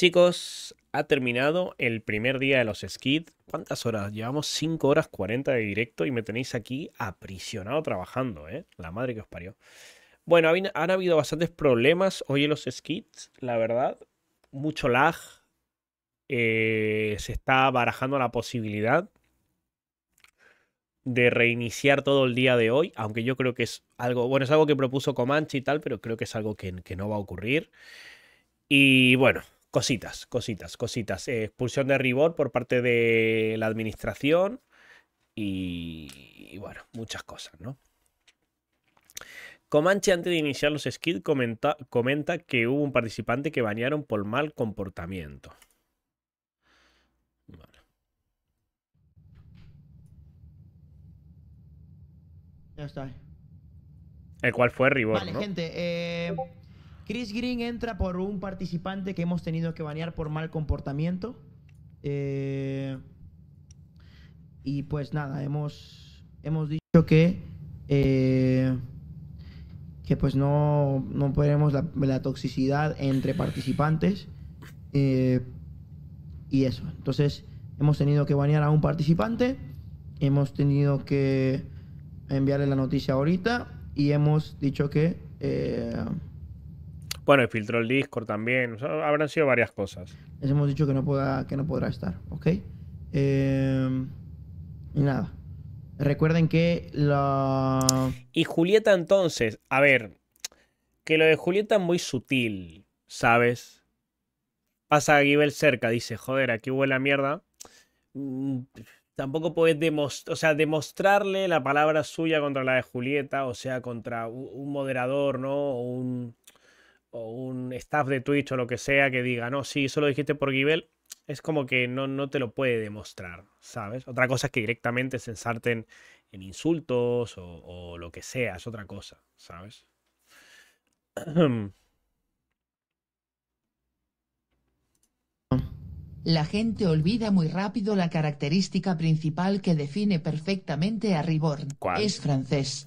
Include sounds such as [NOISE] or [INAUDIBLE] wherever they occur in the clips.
Chicos, ha terminado el primer día de los skits. ¿Cuántas horas? Llevamos 5 horas 40 de directo y me tenéis aquí aprisionado trabajando, ¿eh? La madre que os parió. Bueno, han habido bastantes problemas hoy en los skits, la verdad. Mucho lag. Eh, se está barajando la posibilidad de reiniciar todo el día de hoy, aunque yo creo que es algo, bueno, es algo que propuso Comanche y tal, pero creo que es algo que no va a ocurrir. Y bueno, cositas, cositas, cositas. Eh, expulsión de Ribot por parte de la administración y, bueno, muchas cosas, ¿no? Comanche antes de iniciar los skits, comenta, que hubo un participante que bañaron por mal comportamiento. Ya está. El cual fue Ribor, Vale, gente, eh, Chris Green entra por un participante que hemos tenido que banear por mal comportamiento. Eh, y pues nada, hemos, hemos dicho que, eh, que pues no, no podemos la, toxicidad entre participantes. Eh, y eso. Entonces, hemos tenido que banear a un participante, hemos tenido que enviarle la noticia ahorita y hemos dicho que... Bueno, y filtró el Discord también. habrán sido varias cosas. Les hemos dicho que no, pueda, que no podrá estar, ¿ok? Eh, y nada. Recuerden que la. Y Julieta, entonces, a ver. Que lo de Julieta es muy sutil, ¿sabes? Pasa a Gibel cerca, dice, joder, aquí huele a mierda. Mm, tampoco puedes sea, demostrarle la palabra suya contra la de Julieta, o sea, contra un moderador, ¿no? O un, o un staff de Twitch o lo que sea que diga, no, sí, eso lo dijiste por Gibel, es como que no, no te lo puede demostrar, ¿sabes? Otra cosa es que directamente se ensarten en insultos o, lo que sea, es otra cosa, ¿sabes? [CLEARS THROAT] La gente olvida muy rápido la característica principal que define perfectamente a Riborn. Es francés.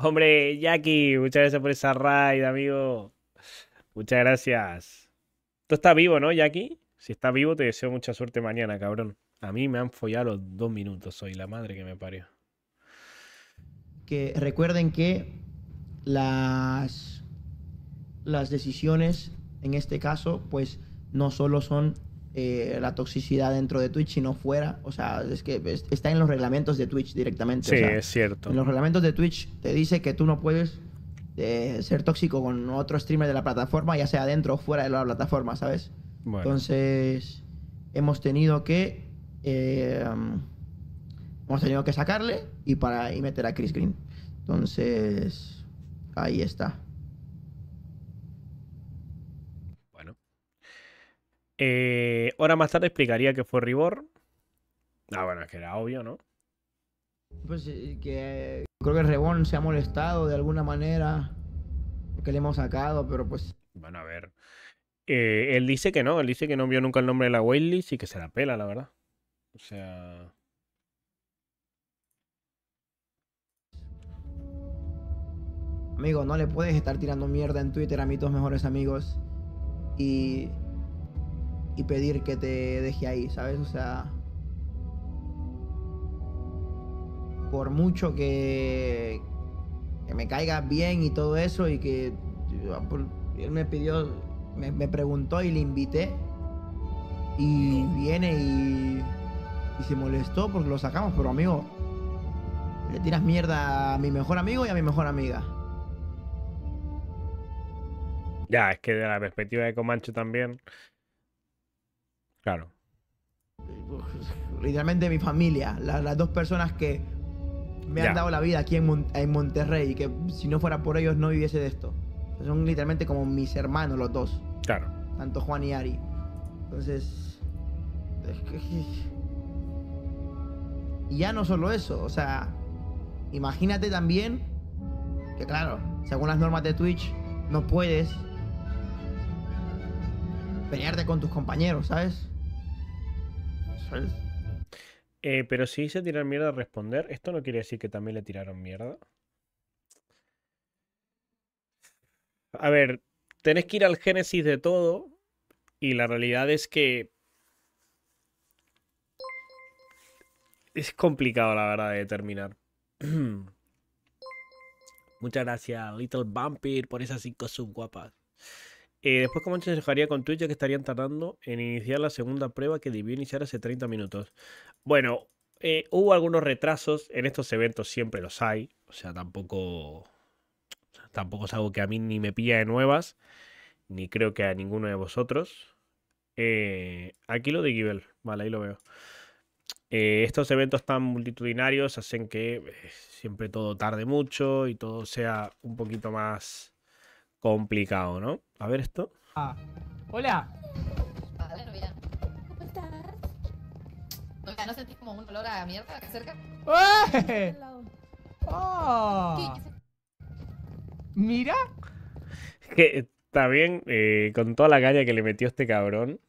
Hombre, Jackie, muchas gracias por esa raid, amigo. Muchas gracias. Tú estás vivo, ¿no, Jackie? Si estás vivo, te deseo mucha suerte mañana, cabrón. A mí me han follado los dos minutos hoy, la madre que me parió. Que recuerden que las, las decisiones, en este caso, pues no solo son eh, la toxicidad dentro de Twitch y no fuera. O sea, es que está en los reglamentos de Twitch directamente. Sí, es cierto. En los reglamentos de Twitch te dice que tú no puedes eh, ser tóxico con otro streamer de la plataforma, ya sea dentro o fuera de la plataforma, ¿sabes? Entonces, hemos tenido que. Eh, hemos tenido que sacarle y, para, y meter a Chris Green. Entonces, ahí está. Eh, hora más tarde explicaría que fue Ribor. Ah, bueno, es que era obvio, ¿no? Pues eh, que eh, creo que Reborn se ha molestado de alguna manera. Que le hemos sacado, pero pues. Bueno, a ver. Eh, él dice que no, él dice que no vio nunca el nombre de la Waylist y que se la pela, la verdad. O sea. Amigo, no le puedes estar tirando mierda en Twitter a mis dos mejores amigos. Y y pedir que te deje ahí, ¿sabes? O sea, por mucho que, que me caiga bien y todo eso y que él me pidió, me, preguntó y le invité y viene y, y se molestó porque lo sacamos, pero amigo, le tiras mierda a mi mejor amigo y a mi mejor amiga. Ya, es que de la perspectiva de Comancho también, Claro. Literalmente mi familia, las dos personas que me han dado la vida aquí en, Monterrey que si no fuera por ellos no viviese de esto. son literalmente como mis hermanos los dos. Claro. Tanto Juan y Ari. Entonces... Es que... Y ya no solo eso, o sea, imagínate también que claro, según las normas de Twitch, no puedes pelearte con tus compañeros, ¿sabes? Eh, pero si se tirar mierda a responder, ¿esto no quiere decir que también le tiraron mierda? A ver, tenés que ir al génesis de todo y la realidad es que es complicado la verdad de determinar. [CLEARS THROAT] Muchas gracias, Little Vampire, por esas cinco sub guapas después como se dejaría con Twitch ya que estarían tardando en iniciar la segunda prueba que debió iniciar hace 30 minutos. Bueno, eh, hubo algunos retrasos. En estos eventos siempre los hay. O sea, tampoco. Tampoco es algo que a mí ni me pilla de nuevas. Ni creo que a ninguno de vosotros. Eh, aquí lo de Givel, Vale, ahí lo veo. Eh, estos eventos tan multitudinarios hacen que siempre todo tarde mucho y todo sea un poquito más complicado, ¿no? A ver esto. Ah. Hola. ¿Cómo estás? ¿no sentís como un olor a mierda acá cerca? ¡Eh! ¡Oh! ¡Ah! Mira. Que está bien, eh, con toda la caña que le metió este cabrón.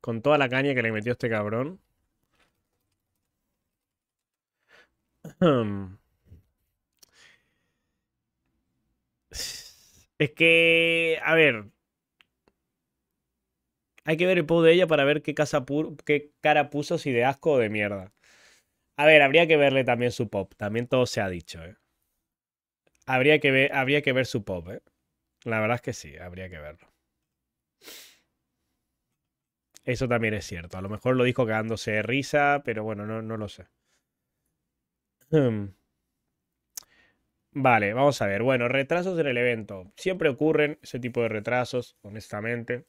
Con toda la caña que le metió este cabrón. [CLEARS THROAT] Es que, a ver, hay que ver el pop de ella para ver qué, casa qué cara puso, si de asco o de mierda. A ver, habría que verle también su pop. También todo se ha dicho, ¿eh? Habría que ver, habría que ver su pop, ¿eh? La verdad es que sí, habría que verlo. Eso también es cierto. A lo mejor lo dijo quedándose de risa, pero bueno, no, no lo sé. [CLEARS THROAT] Em, Vale, vamos a ver. Bueno, retrasos en el evento. Siempre ocurren ese tipo de retrasos, honestamente.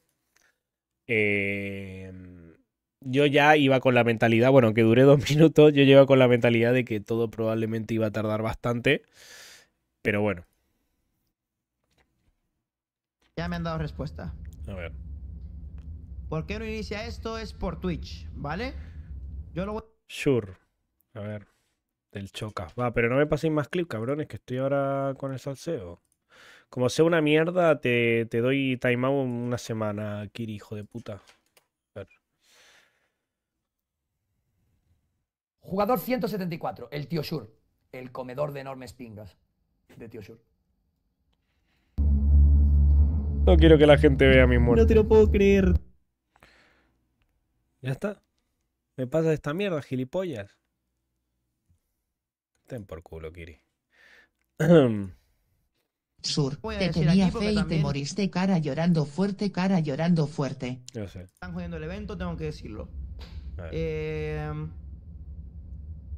Em, yo ya iba con la mentalidad, bueno, aunque duré dos [LAUGHS] minutos, yo iba con la mentalidad de que todo probablemente iba a tardar bastante. Pero bueno. Ya me han dado respuesta. A ver. ¿Por qué no inicia esto? Es por Twitch, ¿vale? Yo lo Sure. A ver. Del Chocas. Va, pero no me paséis más clip, cabrones, que estoy ahora con el salseo. Como sea una mierda, te, te doy timeout una semana, Kiri, hijo de puta. Jugador 174, el tío Shur. El comedor de enormes pingas de tío Shur. No quiero que la gente vea mi muerte. No te lo puedo creer. Ya está. Me pasa esta mierda, gilipollas. Ten por culo, Kiri. [CLEARS THROAT] Sur, te tenía fe y te moriste cara llorando fuerte, cara llorando fuerte. Yo sé. Están jodiendo el evento, tengo que decirlo. Eh,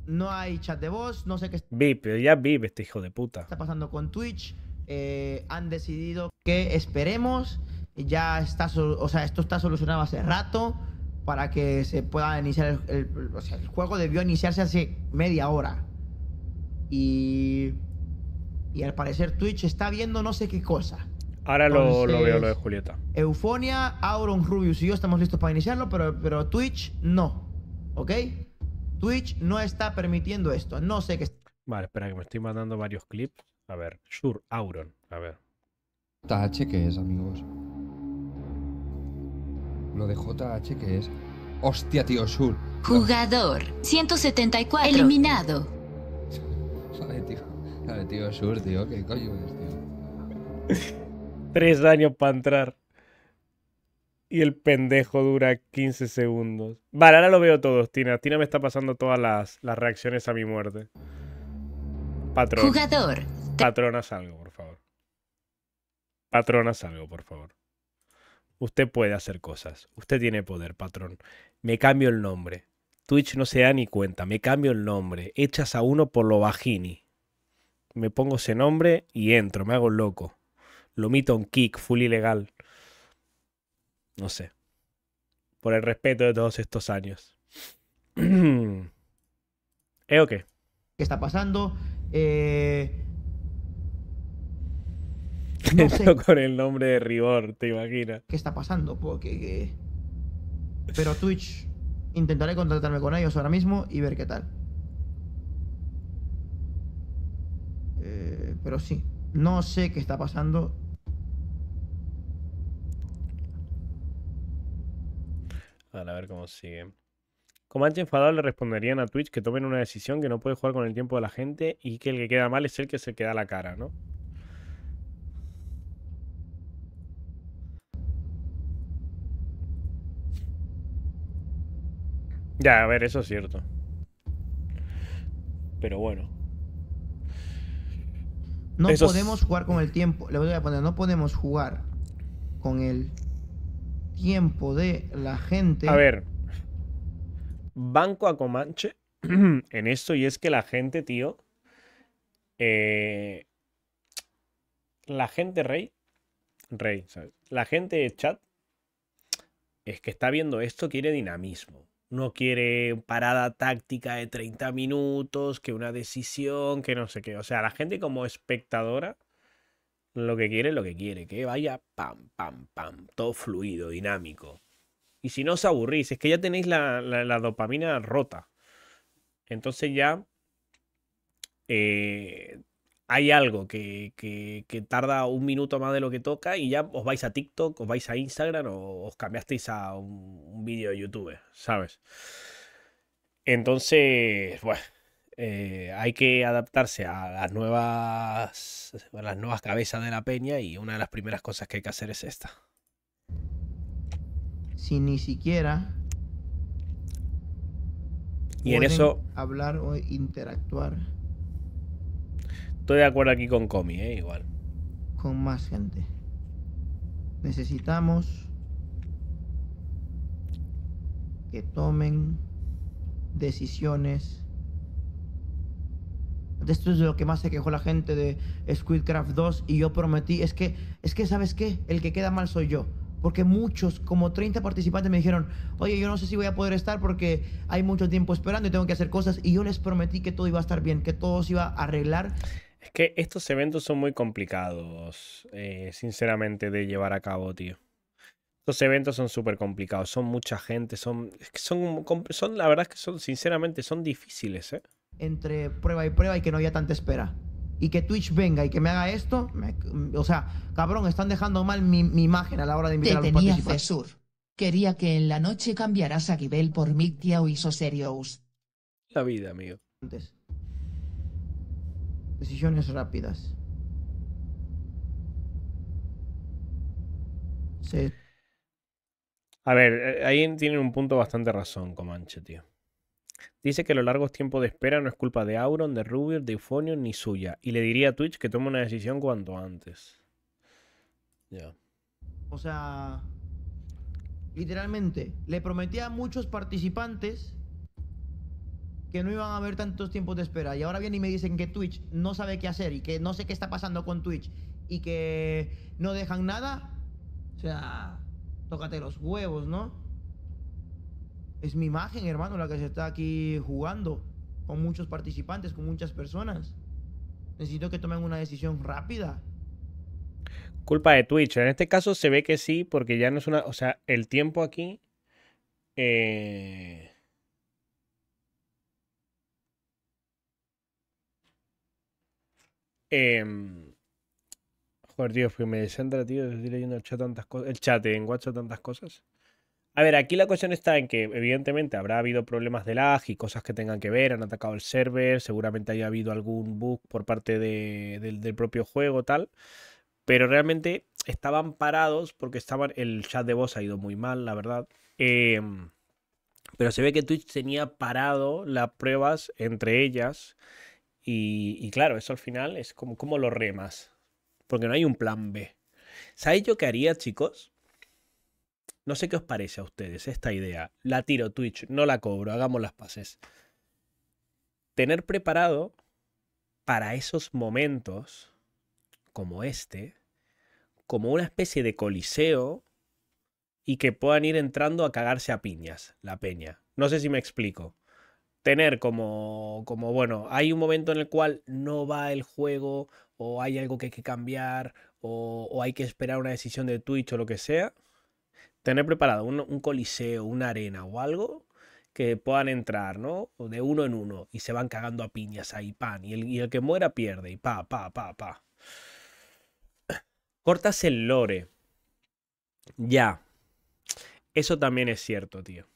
no hay chat de voz, no sé qué. VIP, ya VIP este hijo de puta. Está pasando con Twitch. Eh, han decidido que esperemos. Ya está, o sea, esto está solucionado hace rato para que se pueda iniciar el, o sea, el juego debió iniciarse hace media hora. Y, y al parecer Twitch está viendo no sé qué cosa. Ahora lo, veo, lo de Julieta. Eufonia, Auron, Rubius y yo estamos listos para iniciarlo, pero, Twitch no. ¿Ok? Twitch no está permitiendo esto. No sé qué. Vale, espera, que me estoy mandando varios clips. A ver, Sure, Auron. A ver. JH, ¿qué es, amigos? Lo de JH, ¿qué es? Hostia, tío, Sure. Jugador 174. Eliminado tío, Tres años para entrar. Y el pendejo dura 15 segundos. Vale, ahora lo veo todo, Tina. Tina me está pasando todas las, reacciones a mi muerte. Patrón. Jugador. Patronas algo, por favor. Patrona, algo, por favor. Usted puede hacer cosas. Usted tiene poder, patrón. Me cambio el nombre. Twitch no se da ni cuenta, me cambio el nombre, echas a uno por lo bajini. Me pongo ese nombre y entro, me hago loco. Lo mito en kick, full ilegal. No sé. Por el respeto de todos estos años. [CLEARS THROAT] ¿Eh o qué? ¿Qué está pasando? Eh... No [LAUGHS] sé. con el nombre de Ribor, te imaginas. ¿Qué está pasando? Porque... Eh, pero Twitch Intentaré contratarme con ellos ahora mismo y ver qué tal. Eh, pero sí, no sé qué está pasando. A ver cómo sigue. Comanche enfadado le responderían a Twitch que tomen una decisión que no puede jugar con el tiempo de la gente y que el que queda mal es el que se queda la cara, ¿no? Ya, a ver, eso es cierto. Pero bueno. No podemos jugar con el tiempo. Le voy a poner, no podemos jugar con el tiempo de la gente. A ver. Banco a Comanche [CLEARS THROAT] en esto y es que la gente, tío. Eh, la gente rey. Rey, ¿sabes? La gente de chat. Es que está viendo esto, quiere dinamismo no quiere parada táctica de 30 minutos, que una decisión, que no sé qué. O sea, la gente como espectadora lo que quiere lo que quiere, que vaya pam, pam, pam, todo fluido, dinámico. Y si no os aburrís, es que ya tenéis la, la, dopamina rota. Entonces ya eh, hay algo que, tarda un minuto más de lo que toca y ya os vais a TikTok, os vais a Instagram o os cambiasteis a un, vídeo de YouTube, ¿sabes? Entonces, bueno, eh, hay que adaptarse a las nuevas, las nuevas cabezas de la peña y una de las primeras cosas que hay que hacer es esta. Si ni siquiera... Y en eso... Hablar o interactuar Estoy de acuerdo aquí con Comi, ¿eh? Igual. Con más gente. Necesitamos que tomen decisiones. Esto es lo que más se quejó la gente de Squidcraft 2 y yo prometí, es que, es que, ¿sabes qué? El que queda mal soy yo. Porque muchos, como 30 participantes me dijeron, oye, yo no sé si voy a poder estar porque hay mucho tiempo esperando y tengo que hacer cosas. Y yo les prometí que todo iba a estar bien, que todo se iba a arreglar es que estos eventos son muy complicados, eh, sinceramente, de llevar a cabo, tío. Estos eventos son súper complicados, son mucha gente, son, son, la verdad es que son, sinceramente, son difíciles, ¿eh? Entre prueba y prueba y que no haya tanta espera. Y que Twitch venga y que me haga esto, o sea, cabrón, están dejando mal mi, imagen a la hora de invitar a los tenía Quería que en la noche cambiaras a Gibel por o o Isoserios. La vida, amigo. Decisiones rápidas. Sí. A ver, eh, ahí tienen un punto bastante razón, Comanche, tío. Dice que los largos tiempos de espera no es culpa de Auron, de Rubio, de Eufonio ni suya. Y le diría a Twitch que tome una decisión cuanto antes. Ya. O sea, literalmente, le prometí a muchos participantes no iban a haber tantos tiempos de espera. Y ahora vienen y me dicen que Twitch no sabe qué hacer y que no sé qué está pasando con Twitch y que no dejan nada. O sea, tócate los huevos, ¿no? Es mi imagen, hermano, la que se está aquí jugando con muchos participantes, con muchas personas. Necesito que tomen una decisión rápida. Culpa de Twitch. En este caso se ve que sí, porque ya no es una. O sea, el tiempo aquí. Eh, Em, joder, tío, que me desentra tío, estoy leyendo el chat tantas cosas. El chat en WhatsApp tantas cosas. A ver, aquí la cuestión está en que, evidentemente, habrá habido problemas de lag y cosas que tengan que ver, han atacado el server, seguramente haya habido algún bug por parte del, propio juego, tal. Pero realmente estaban parados porque estaban. El chat de voz ha ido muy mal, la verdad. Em, pero se ve que Twitch tenía parado las pruebas entre ellas y, claro, eso al final es como, como lo remas, porque no hay un plan B. ¿Sabéis yo qué haría, chicos? No sé qué os parece a ustedes esta idea. La tiro Twitch, no la cobro, hagamos las pases. Tener preparado para esos momentos como este, como una especie de coliseo y que puedan ir entrando a cagarse a piñas, la peña. No sé si me explico tener como, como, bueno, hay un momento en el cual no va el juego o hay algo que hay que cambiar o, hay que esperar una decisión de Twitch o lo que sea, tener preparado un, coliseo, una arena o algo que puedan entrar, ¿no? De uno en uno y se van cagando a piñas ahí, pan, y el, y el que muera pierde y pa, pa, pa, pa. Cortas el lore. Ya. Eso también es cierto, tío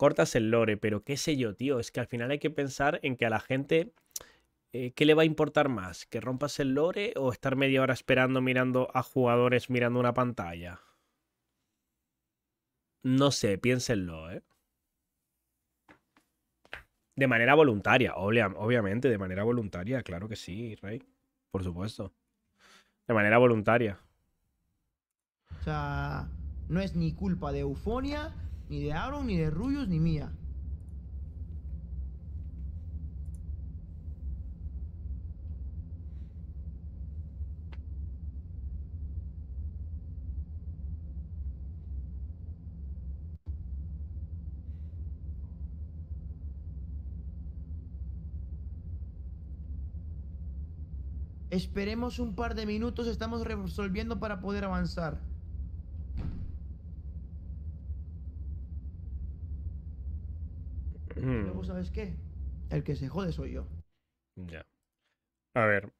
cortas el lore, pero qué sé yo, tío, es que al final hay que pensar en que a la gente, eh, ¿qué le va a importar más? ¿Que rompas el lore o estar media hora esperando mirando a jugadores mirando una pantalla? No sé, piénsenlo, ¿eh? De manera voluntaria, obviamente, de manera voluntaria, claro que sí, Rey. Por supuesto. De manera voluntaria. O sea, no es ni culpa de Eufonia, ni de Aaron, ni de ruyos, ni mía. Esperemos un par de minutos, estamos resolviendo para poder avanzar. ¿sabes qué? El que se jode soy yo. Ya. A ver,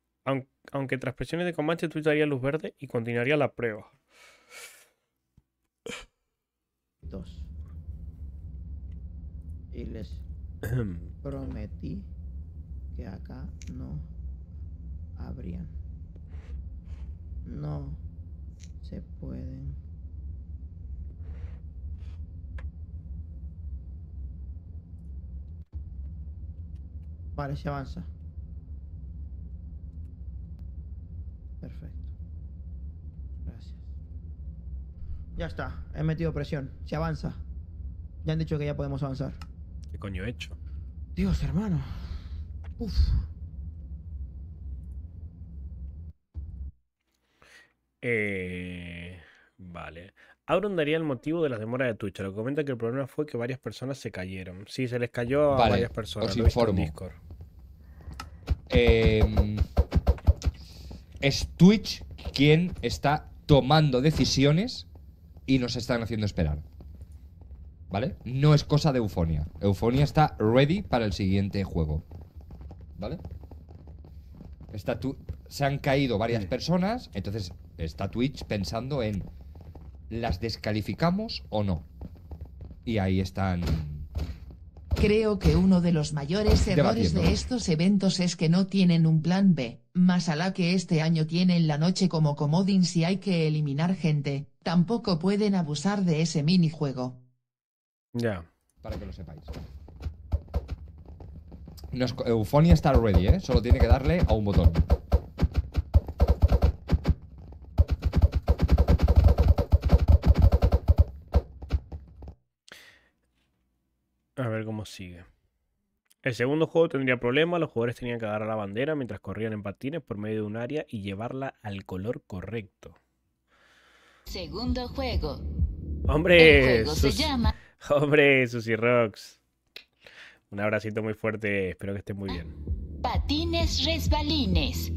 aunque, tras presiones de Comanche tú darías luz verde y continuaría la prueba. Dos. Y les [CLEARS THROAT] prometí que acá no habrían. No se pueden Vale, se avanza. Perfecto. Gracias. Ya está, he metido presión. Se avanza. Ya han dicho que ya podemos avanzar. ¿Qué coño he hecho? Dios, hermano. Uf. Eh, vale. Auron daría el motivo de las demoras de Twitch. Lo que comenta que el problema fue que varias personas se cayeron. Sí, se les cayó a varias personas. Por Discord. Em, es Twitch quien está tomando decisiones y nos están haciendo esperar. ¿Vale? No es cosa de Eufonia. Eufonia está ready para el siguiente juego. ¿Vale? se han caído varias personas, entonces está Twitch pensando en ¿las descalificamos o no? Y ahí están Creo que uno de los mayores errores de estos eventos es que no tienen un plan B, más a la que este año tienen la noche como comodín si hay que eliminar gente, tampoco pueden abusar de ese minijuego. Ya. Para que lo sepáis. Eufonia está ready, ¿eh? Solo tiene que darle a un botón. A ver cómo sigue. El segundo juego tendría problemas, los jugadores tenían que agarrar la bandera mientras corrían en patines por medio de un área y llevarla al color correcto. Segundo juego. Hombre, llama... [LAUGHS] hombre, Susy Rocks. Un abracito muy fuerte, espero que estén muy bien. Patines resbalines.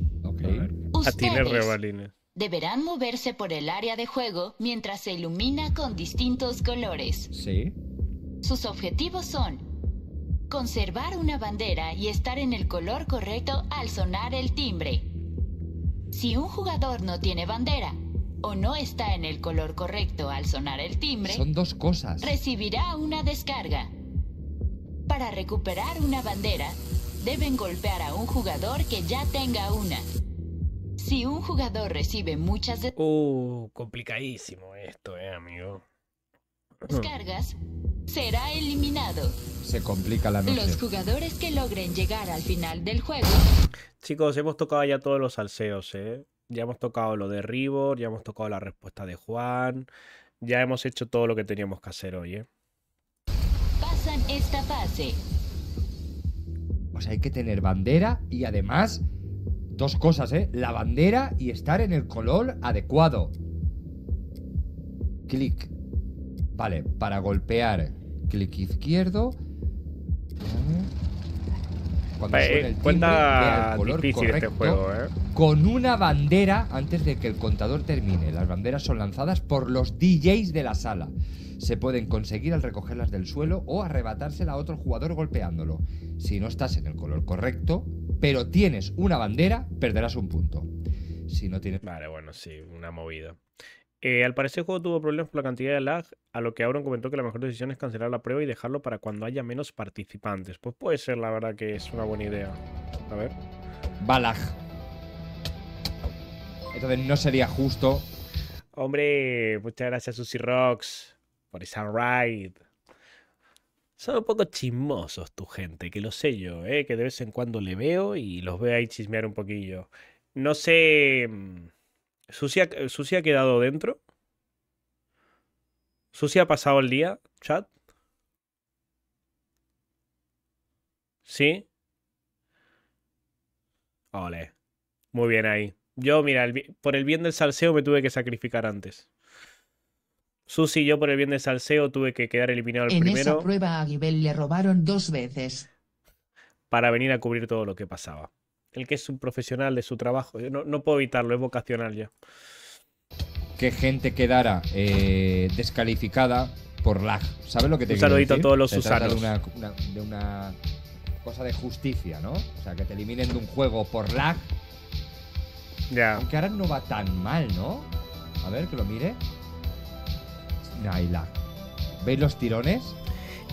Patines resbalines. Deberán moverse por el área de juego mientras se ilumina con distintos colores. Sí. Sus objetivos son conservar una bandera y estar en el color correcto al sonar el timbre. Si un jugador no tiene bandera o no está en el color correcto al sonar el timbre, son dos cosas. Recibirá una descarga. Para recuperar una bandera, deben golpear a un jugador que ya tenga una. Si un jugador recibe muchas descargas. Uh, complicadísimo esto, eh, amigo. Mm. cargas, será eliminado. Se complica la noche. Los jugadores que logren llegar al final del juego. Chicos, hemos tocado ya todos los salseos, ¿eh? Ya hemos tocado lo de Ribor, ya hemos tocado la respuesta de Juan. Ya hemos hecho todo lo que teníamos que hacer hoy, ¿eh? Pasan esta fase. O sea, hay que tener bandera y además dos cosas, ¿eh? La bandera y estar en el color adecuado. Clic. Vale, para golpear, clic izquierdo. Cuando el color este correcto, este juego, eh. Con una bandera antes de que el contador termine. Las banderas son lanzadas por los DJs de la sala. Se pueden conseguir al recogerlas del suelo o arrebatársela a otro jugador golpeándolo. Si no estás en el color correcto, pero tienes una bandera, perderás un punto. Si no tienes. Vale, bueno, sí, una movida. Eh, al parecer el juego tuvo problemas con la cantidad de lag a lo que Auron comentó que la mejor decisión es cancelar la prueba y dejarlo para cuando haya menos participantes. Pues puede ser, la verdad, que es una buena idea. A ver. Balag. Entonces no sería justo. Hombre, muchas gracias, Susi Rocks, por esa ride. Son un poco chismosos tu gente, que lo sé yo, ¿eh? que de vez en cuando le veo y los veo ahí chismear un poquillo. No sé. Mm, ¿Susy ha quedado dentro? ¿Susi ha pasado el día, chat? ¿Sí? Ole. Muy bien ahí. Yo, mira, por el bien del salseo me tuve que sacrificar antes. Susi yo por el bien del salseo tuve que quedar eliminado el primero. En esa prueba a le robaron dos veces. Para venir a cubrir todo lo que pasaba. El que es un profesional de su trabajo. No, no puedo evitarlo, es vocacional ya. Que gente quedara eh, descalificada por lag. ¿Sabes lo que te Un saludito a todos los Se de una, cosa de justicia, ¿no? O sea, que te eliminen de un juego por lag. Ya. Aunque ahora no va tan mal, ¿no? A ver, que lo mire. Ahí lag. ¿Veis los tirones?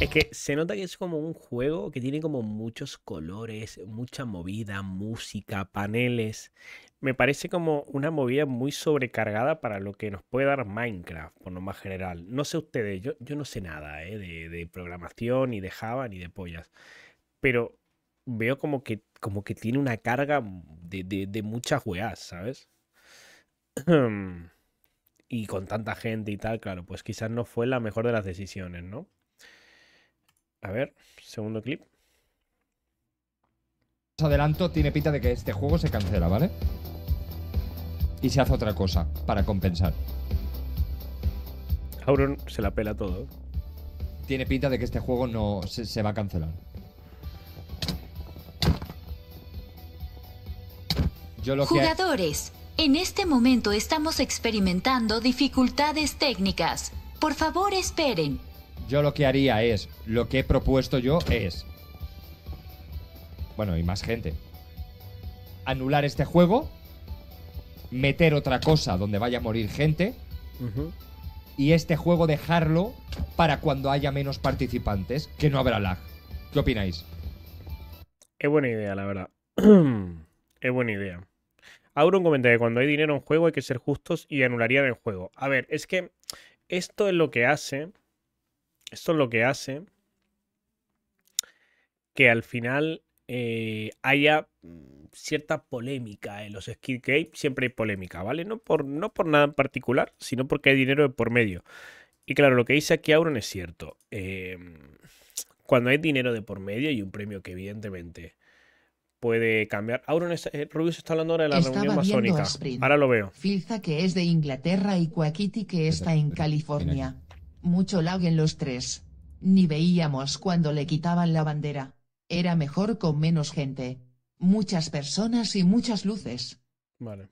Es que se nota que es como un juego que tiene como muchos colores, mucha movida, música, paneles. Me parece como una movida muy sobrecargada para lo que nos puede dar Minecraft, por lo más general. No sé ustedes, yo, yo no sé nada ¿eh? de, programación, ni de Java, ni de pollas. Pero veo como que, como que tiene una carga de, muchas weas, ¿sabes? [CLEARS THROAT] y con tanta gente y tal, claro, pues quizás no fue la mejor de las decisiones, ¿no? A ver, segundo clip. Adelanto, tiene pinta de que este juego se cancela, ¿vale? y se hace otra cosa para compensar. Auron se la pela todo. Tiene pinta de que este juego no se, va a cancelar. Yo lo Jugadores, en este momento estamos experimentando dificultades técnicas. Por favor, esperen. Yo lo que haría es, lo que he propuesto yo es, bueno, y más gente, anular este juego meter otra cosa donde vaya a morir gente y este juego dejarlo para cuando haya menos participantes, que no habrá lag. ¿Qué opináis? Es buena idea, la verdad. es [CLEARS THROAT] buena idea. Auron comenta que cuando hay dinero en juego hay que ser justos y anularían el juego. A ver, es que esto es lo que hace. Esto es lo que hace que al final eh, haya cierta polémica en los skid games, siempre hay polémica, ¿vale? No por, no por nada en particular, sino porque hay dinero de por medio. Y claro, lo que dice aquí Auron es cierto. Em, cuando hay dinero de por medio y un premio que evidentemente puede cambiar. Auron eh, Rubius está hablando ahora de la reunión masónica. Ahora lo veo. Filza que es de Inglaterra y Quaquiti que está en California. Mucho lag en los tres. Ni veíamos cuando le quitaban la bandera. Era mejor con menos gente muchas personas y muchas luces. Vale.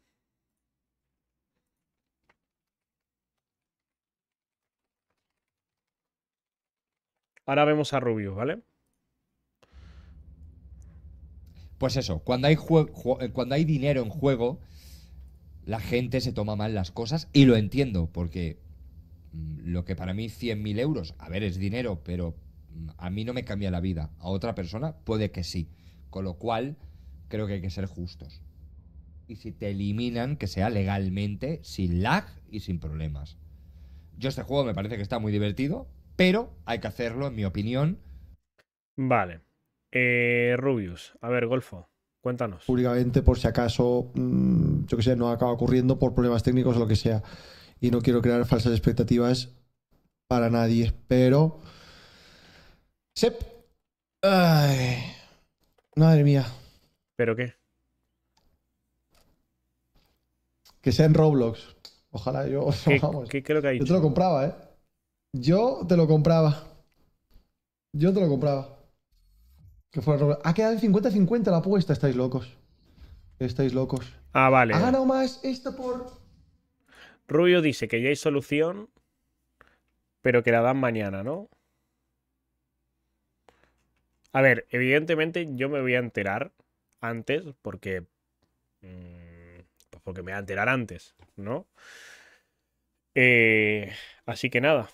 Ahora vemos a Rubio, ¿vale? Pues eso, cuando hay, eh, cuando hay dinero en juego, la gente se toma mal las cosas y lo entiendo, porque mm, lo que para mí 100.000 euros, a ver, es dinero, pero mm, a mí no me cambia la vida. A otra persona puede que sí. Con lo cual, creo que hay que ser justos. Y si te eliminan, que sea legalmente, sin lag y sin problemas. Yo este juego me parece que está muy divertido, pero hay que hacerlo, en mi opinión. Vale. Eh, Rubius, a ver, Golfo, cuéntanos. Públicamente, por si acaso, mm, yo que sé, no acaba ocurriendo por problemas técnicos o lo que sea. Y no quiero crear falsas expectativas para nadie, pero... Sep. Ay, madre mía. ¿Pero qué? Que sea en Roblox. Ojalá yo. [LAUGHS] ¿Qué, lo que Yo te lo compraba, ¿eh? Yo te lo compraba. Yo te lo compraba. Que fuera Roblox. Ha quedado en 50-50 la apuesta. Estáis locos. Estáis locos. Ah, vale. Ha ganado más esto por. Rubio dice que ya hay solución, pero que la dan mañana, ¿no? A ver, evidentemente yo me voy a enterar antes porque. Mm, pues porque me voy a enterar antes, ¿no? Eh, así que nada.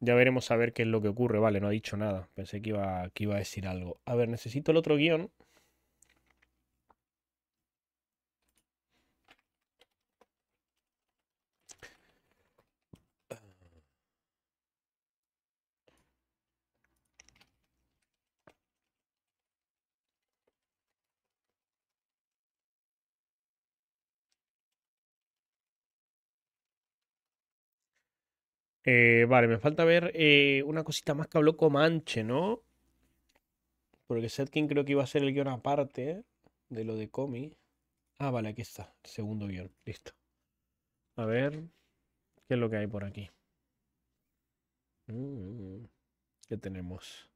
Ya veremos a ver qué es lo que ocurre. Vale, no ha dicho nada. Pensé que iba, que iba a decir algo. A ver, necesito el otro guión. Eh, vale, me falta ver eh, una cosita más que habló Comanche, ¿no? Porque Setkin creo que iba a ser el guión aparte de lo de Comi. Ah, vale, aquí está. Segundo guión. Listo. A ver. ¿Qué es lo que hay por aquí? Mm, ¿Qué tenemos?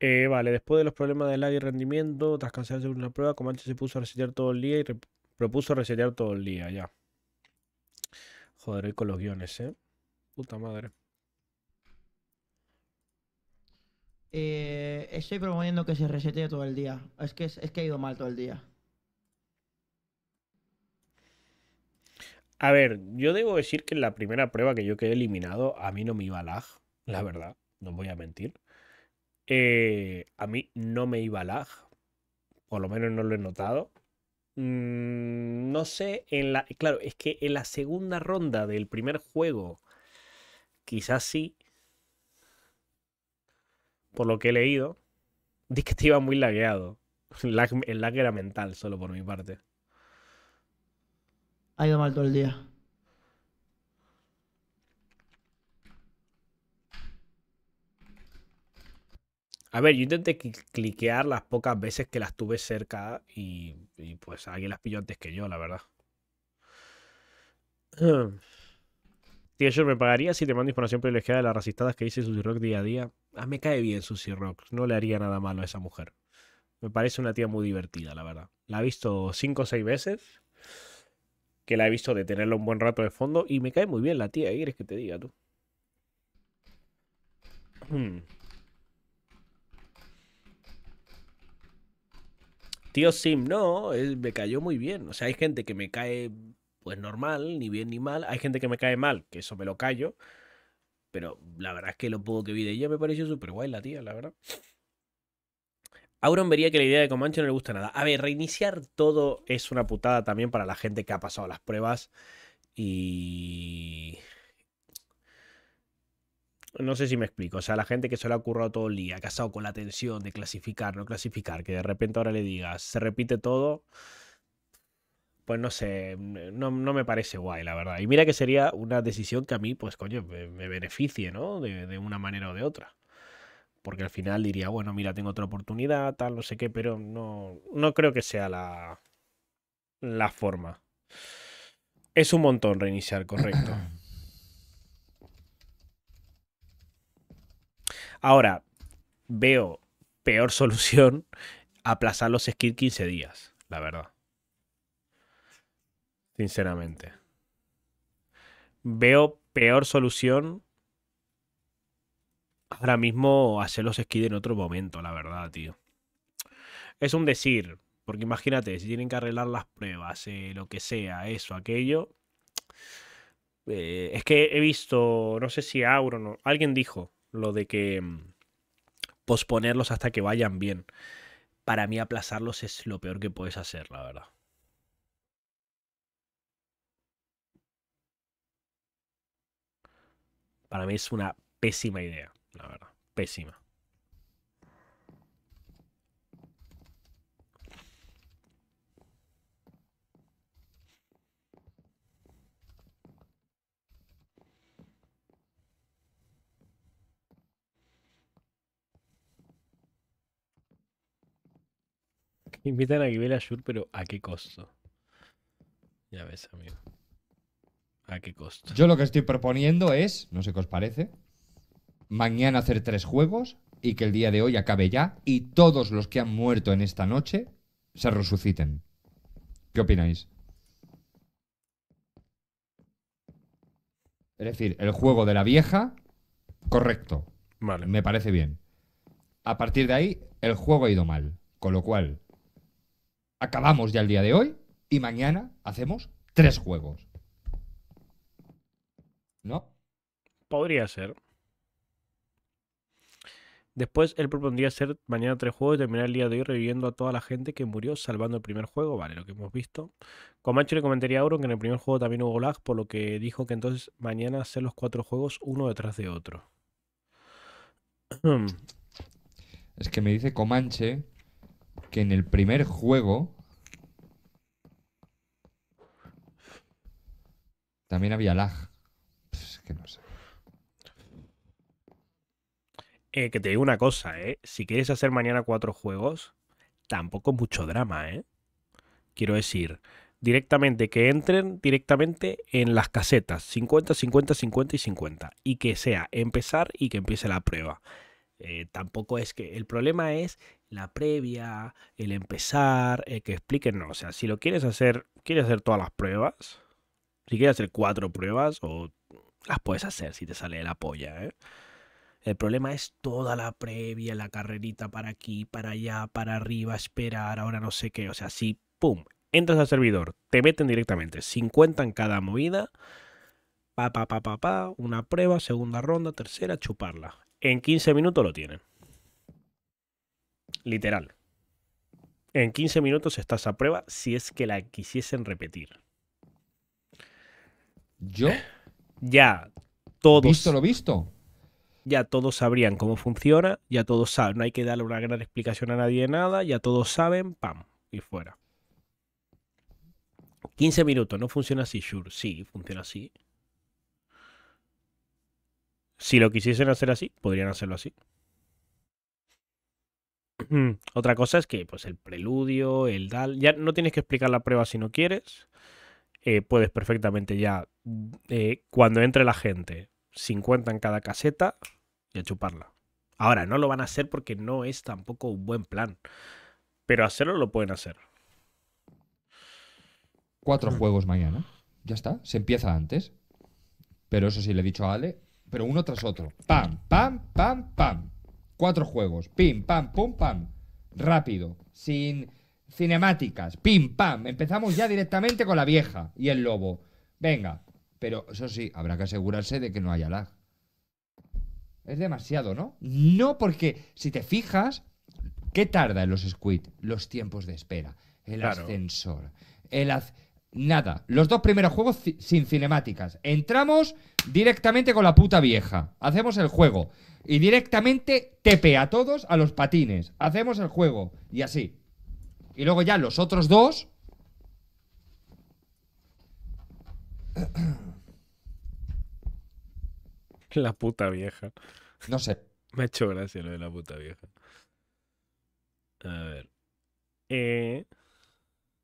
Eh, vale, después de los problemas de lag y rendimiento, tras cancelarse una prueba, Comanche se puso a resetear todo el día y propuso resetear todo el día, ya. Joder, hoy con los guiones, ¿eh? Puta madre. Eh, estoy proponiendo que se resetee todo el día. Es que, es que ha ido mal todo el día. A ver, yo debo decir que en la primera prueba que yo quedé eliminado, a mí no me iba lag, la verdad, no voy a mentir. Eh, a mí no me iba lag, por lo menos no lo he notado. Mm, no sé, en la, claro, es que en la segunda ronda del primer juego, quizás sí, por lo que he leído, dije que te iba muy lagueado. El [LAUGHS] lag, el lag era mental, solo por mi parte. Ha ido mal todo el día. A ver, yo intenté cliquear las pocas veces que las tuve cerca y, pues alguien las pilló antes que yo, la verdad. [CLEARS THROAT] Tía, yo me pagaría si te mando información privilegiada de las racistadas que dice Susy Rock día a día. Ah, me cae bien Susy Rock. No le haría nada malo a esa mujer. Me parece una tía muy divertida, la verdad. La he visto cinco o seis veces. Que la he visto de tenerla un buen rato de fondo. Y me cae muy bien la tía, ¿qué quieres que te diga tú? [CLEARS THROAT] Mm. Tío Sim, no, él me cayó muy bien. O sea, hay gente que me cae pues normal, ni bien ni mal. Hay gente que me cae mal, que eso me lo callo. Pero la verdad es que lo poco que vi de ella me pareció súper guay la tía, la verdad. Auron vería que la idea de Comanche no le gusta nada. A ver, reiniciar todo es una putada también para la gente que ha pasado las pruebas y no sé si me explico, o sea, la gente que se le ha ocurrido todo el día, casado con la tensión de clasificar, no clasificar, que de repente ahora le digas, se repite todo, pues no sé, no, me parece guay, la verdad. Y mira que sería una decisión que a mí, pues coño, me, beneficie, ¿no? De, una manera o de otra. Porque al final diría, bueno, mira, tengo otra oportunidad, tal, no sé qué, pero no, no creo que sea la, la forma. Es un montón reiniciar, correcto. [CLEARS THROAT] Ahora, veo peor [LAUGHS] solución aplazar los skids 15 días, la verdad. Sinceramente. Veo peor solución ahora mismo hacer los skids en otro momento, la verdad, tío. Es un decir, porque imagínate, si tienen que arreglar las pruebas, eh, lo que sea, eso, aquello. Eh, es que he visto, no sé si Auron, alguien dijo lo de que mm, posponerlos hasta que vayan bien. Para mí aplazarlos es lo peor que puedes hacer, la verdad. Para mí es una pésima idea, la verdad. Pésima. [LAUGHS] invitan a que vea pero ¿a qué costo? Ya ves, amigo. ¿A qué costo? Yo lo que estoy proponiendo es, no sé qué os parece, mañana hacer tres juegos y que el día de hoy acabe ya y todos los que han muerto en esta noche se resuciten. ¿Qué opináis? Es decir, el juego de la vieja, correcto. Vale. Me parece bien. A partir de ahí, el juego ha ido mal. Con lo cual, acabamos ya el día de hoy y mañana hacemos tres juegos. ¿No? Podría ser. Después él propondría hacer mañana tres juegos y terminar el día de hoy reviviendo a toda la gente que murió salvando el primer juego, vale, lo que hemos visto. Comanche le comentaría a Auron que en el primer juego también hubo lag, por lo que dijo que entonces mañana hacer los cuatro juegos uno detrás de otro. [CLEARS THROAT] Es que me dice Comanche que en el primer juego también había lag. es que no sé. Eh, que te digo una cosa, ¿eh? Si quieres hacer mañana cuatro juegos, tampoco mucho drama, ¿eh? Quiero decir, directamente que entren directamente en las casetas 50, 50, 50 y 50 y que sea empezar y que empiece la prueba. Eh, tampoco es que el problema es la previa, el empezar, el eh, que expliquen, no, o sea, si lo quieres hacer, quieres hacer todas las pruebas, si quieres hacer cuatro pruebas o las puedes hacer si te sale la polla, ¿eh? El problema es toda la previa, la carrerita para aquí, para allá, para arriba, esperar, ahora no sé qué. O sea, si, pum, entras al servidor, te meten directamente 50 en cada movida, pa, pa, pa, pa, pa, una prueba, segunda ronda, tercera, chuparla. En 15 minutos lo tienen. Literal. En 15 minutos estás a prueba si es que la quisiesen repetir. ¿Yo? Ya, todos. ¿Visto lo visto? Ya todos sabrían cómo funciona, ya todos saben, no hay que darle una gran explicación a nadie de nada, ya todos saben, pam, y fuera. 15 minutos, no funciona así, Sure. Sí, funciona así. Si lo quisiesen hacer así, podrían hacerlo así. Otra cosa es que pues el preludio, el dal, ya no tienes que explicar la prueba si no quieres. Eh, puedes perfectamente ya, eh, cuando entre la gente, 50 en cada caseta y a chuparla. Ahora, no lo van a hacer porque no es tampoco un buen plan. Pero hacerlo lo pueden hacer. Cuatro juegos mañana. Ya está. Se empieza antes. Pero eso sí, le he dicho a Ale. Pero uno tras otro. Pam, pam, pam, pam. Cuatro juegos. Pim, pam, pum, pam. Rápido. Sin cinemáticas. Pim, pam. Empezamos ya directamente con la vieja y el lobo. Venga. Pero eso sí, habrá que asegurarse de que no haya lag. Es demasiado, ¿no? No, porque si te fijas, ¿qué tarda en los squid? Los tiempos de espera, el ascensor, el, ascensor. Nada. Los dos primeros juegos sin cinemáticas. Entramos directamente con la puta vieja. Hacemos el juego. Y directamente tepe a todos a los patines. Hacemos el juego. Y así. Y luego ya los otros dos. [COUGHS] La puta vieja. No sé. [LAUGHS] Me ha hecho gracia lo de la puta vieja. A ver. Eh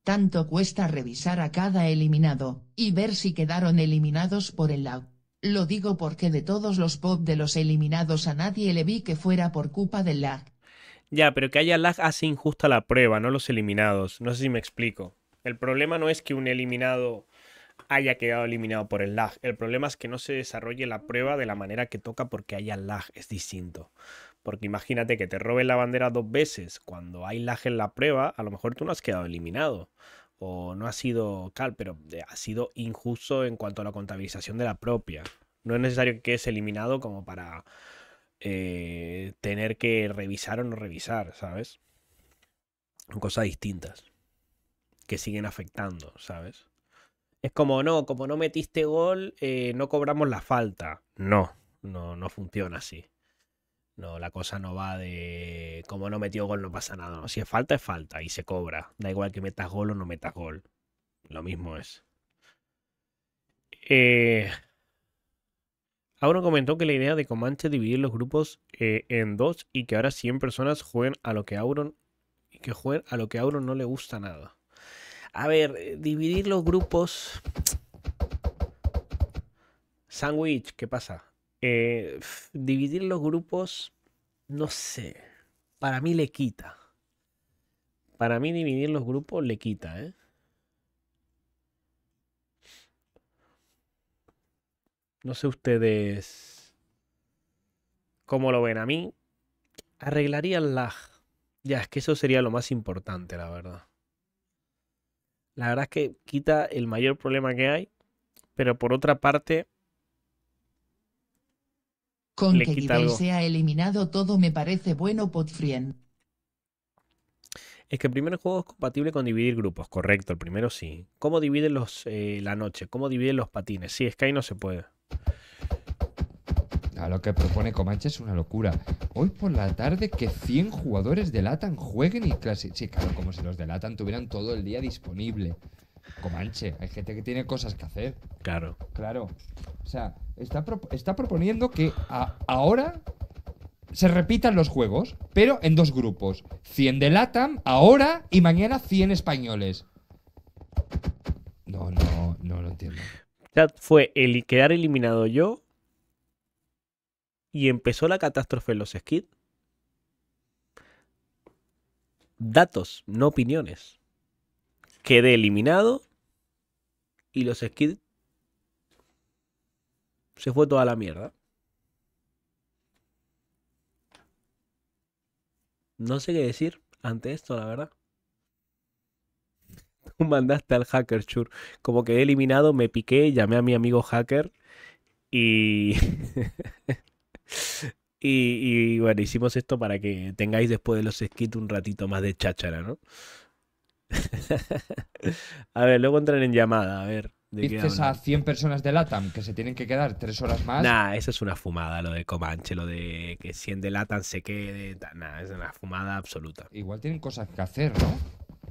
tanto cuesta revisar a cada eliminado, y ver si quedaron eliminados por el lag. Lo digo porque de todos los pop de los eliminados a nadie le vi que fuera por culpa del lag. Ya, pero que haya lag hace injusta la prueba, no los eliminados. No sé si me explico. El problema no es que un eliminado haya quedado eliminado por el lag. El problema es que no se desarrolle la prueba de la manera que toca porque haya lag. Es distinto. Porque imagínate que te roben la bandera dos veces cuando hay laje en la prueba, a lo mejor tú no has quedado eliminado. O no ha sido cal, pero eh, ha sido injusto en cuanto a la contabilización de la propia. No es necesario que quedes eliminado como para eh, tener que revisar o no revisar, ¿sabes? Son cosas distintas que siguen afectando, ¿sabes? Es como, no, como no metiste gol, eh, no cobramos la falta. No, no, no funciona así. No, la cosa no va de como no metió gol no pasa nada. Si es falta, es falta y se cobra. Da igual que metas gol o no metas gol. Lo mismo es. Eh, Auron comentó que la idea de Comanche es dividir los grupos eh, en dos y que ahora 100 personas jueguen a lo que Auron y que jueguen a lo que Auron no le gusta nada. A ver, eh, dividir los grupos. Sandwich, ¿qué pasa? Eh, dividir los grupos, no sé, para mí le quita. Para mí dividir los grupos le quita, ¿eh? No sé ustedes cómo lo ven. A mí arreglaría el lag. Ya, es que eso sería lo más importante, la verdad. La verdad es que quita el mayor problema que hay, pero por otra parte con Le que Nivel sea eliminado todo me parece bueno, Potfrien. Es que el primer juego es compatible con dividir grupos, correcto, el primero sí. ¿Cómo dividen los, eh, la noche? ¿Cómo dividen los patines? Sí, es que ahí no se puede. A lo que propone Comanche es una locura. Hoy por la tarde que 100 jugadores de delatan, jueguen y clase. Sí, claro, como si los delatan tuvieran todo el día disponible. Comanche, hay gente que tiene cosas que hacer. Claro. Claro. O sea, está, está proponiendo que ahora se repitan los juegos, pero en dos grupos. 100 de LATAM, ahora y mañana 100 españoles. No, no, no lo entiendo. Fue el quedar eliminado yo y empezó la catástrofe en los skid. Datos, no opiniones. Quedé eliminado y los skits se fue toda la mierda. No sé qué decir ante esto, la verdad. [LAUGHS] Tú mandaste al hacker, Chur. Como que he eliminado, me piqué, llamé a mi amigo hacker y... [LAUGHS] y, y bueno, hicimos esto para que tengáis después de los skits un ratito más de cháchara, ¿no? [LAUGHS] a ver, luego entran en llamada, a ver. ¿Dices a 100 personas de LATAM que se tienen que quedar tres horas más? Nah, eso es una fumada, lo de Comanche, lo de que 100 de LATAM se quede. Nah, es una fumada absoluta. Igual tienen cosas que hacer, ¿no?